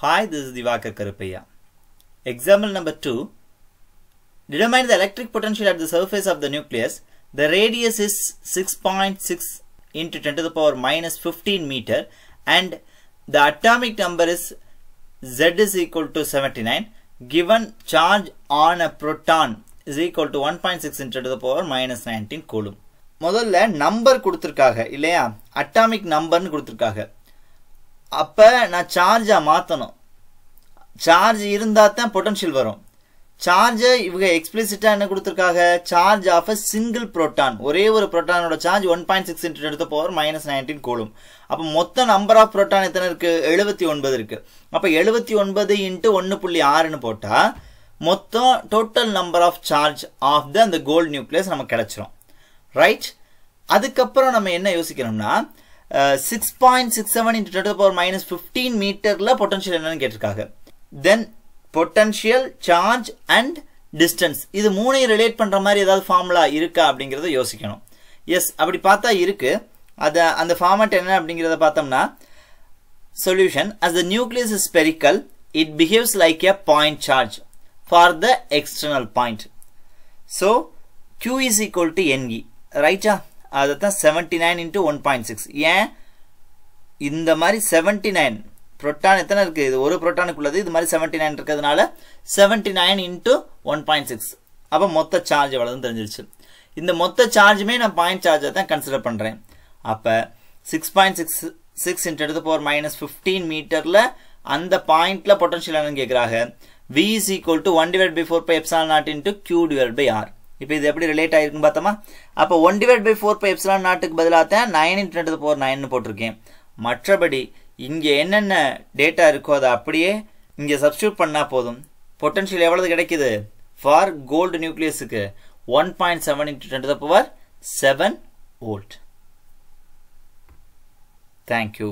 Hi, this is Divakar Karupaya. Example number 2. Determine the electric potential at the surface of the nucleus. The radius is 6.6 into 10 to the power minus 15 meter and the atomic number is Z is equal to 79. Given charge on a proton is equal to 1.6 into 10 to the power minus 19 coulomb. முதல்ல number கொடுத்துருக்காங்க இல்லையா atomic நம்பர்னு கொடுத்துருக்காங்க அப்போ நான் சார்ஜாக மாற்றணும் charge இருந்தால் தான் பொட்டன்ஷியல் வரும் சார்ஜை இவங்க எக்ஸ்பிளிசிட்டாக என்ன கொடுத்துருக்காங்க charge of a single proton ஒரே ஒரு ப்ரோட்டானோட charge one point six into எடுத்த பவர் மைனஸ் நைன்டீன் கோலும் அப்போ மொத்த நம்பர் ஆஃப் ப்ரோட்டான் எத்தனை இருக்குது எழுபத்தி ஒன்பது இருக்குது அப்போ எழுபத்தி ஒன்பது இன்ட்டு ஒன்று புள்ளி ஆறுன்னு போட்டால் மொத்தம் total number of charge of the அந்த கோல்டு நியூக்ளியஸ் நம்ம கிடச்சிரும் ரைட் அதுக்கப்புறம் நம்ம என்ன யோசிக்கணும்னா six point six seven into ten power minus fifteen மீட்டரில் பொட்டன்ஷியல் என்னன்னு கேட்டிருக்காங்க then potential charge and distance இது மூணையும் ரிலேட் பண்ணுற மாதிரி ஏதாவது ஃபார்முலா இருக்கா அப்படிங்கிறத யோசிக்கணும் எஸ் அப்படி பார்த்தா இருக்குது அதை அந்த ஃபார்மேட் என்ன அப்படிங்கிறத பார்த்தோம்னா solution as the nucleus is spherical it behaves like a point charge for the external point so Q is equal to NE ரைட்டா அதுதான் seventy nine into one point six ஏன் இந்த மாதிரி செவன்ட்டி நைன் ப்ரொட்டான் எத்தனை இருக்குது இது ஒரு ப்ரொட்டானுக்குள்ளது இது மாதிரி செவன்ட்டி நைன் இருக்கிறதுனால seventy nine into one point six அப்போ மொத்த சார்ஜ் எவ்வளோன்னு தெரிஞ்சிருச்சு இந்த மொத்த சார்ஜுமே நான் பாயிண்ட் சார்ஜை தான் கன்சிடர் பண்ணுறேன் அப்போ six point six six into எடுத்து போர் மைனஸ் ஃபிஃப்டீன் மீட்டரில் அந்த பாயிண்டில் பொட்டன்ஷியல் என்னன்னு கேட்குறாங்க V is equal to one divide by four pi epsilon naught into Q divide by R இப்போ இது எப்படி ரிலேட் ஆகிருக்குன்னு பார்த்தோமா அப்போ one divide by four pi epsilon நாட்டுக்கு பதிலாக தான் நைன் இன்ட்டு ரெண்டு போர் நைன்னு போட்டிருக்கேன் மற்றபடி இங்கே என்னென்ன டேட்டா இருக்கோ அதை அப்படியே இங்கே சப்ஸ்டியூட் பண்ணால் போதும் பொட்டன்ஷியல் எவ்வளவு கிடைக்குது ஃபார் கோல்டு நியூக்ளியஸுக்கு one point seven into ten power seven volt thank you